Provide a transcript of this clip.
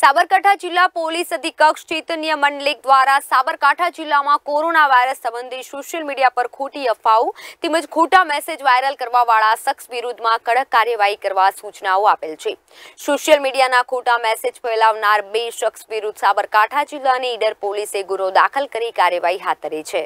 સાબરકાંઠા જિલ્લા પોલીસ અધિકક્ષ ચૈતન્ય મંડલિક દ્વારા સાબરકાંઠા જિલ્લામાં કોરોના વાયરસ સંબંધી સોશિયલ મીડિયા પર ખોટી અફવાઓ તેમજ ખોટા મેસેજ વાયરલ કરવાવાળા શખ્સ વિરુદ્ધમાં કડક કાર્યવાહી કરવા સૂચનાઓ આપેલ છે સોશિયલ મીડિયાના ખોટા મેસેજ ફેલાવનાર બે શખ્સ વિરુદ્ધ સાબરકાંઠા જિલ્લાની ઈડર પોલીસે ગુનો દાખલ કરી કાર્યવાહી હાથ ધરી છે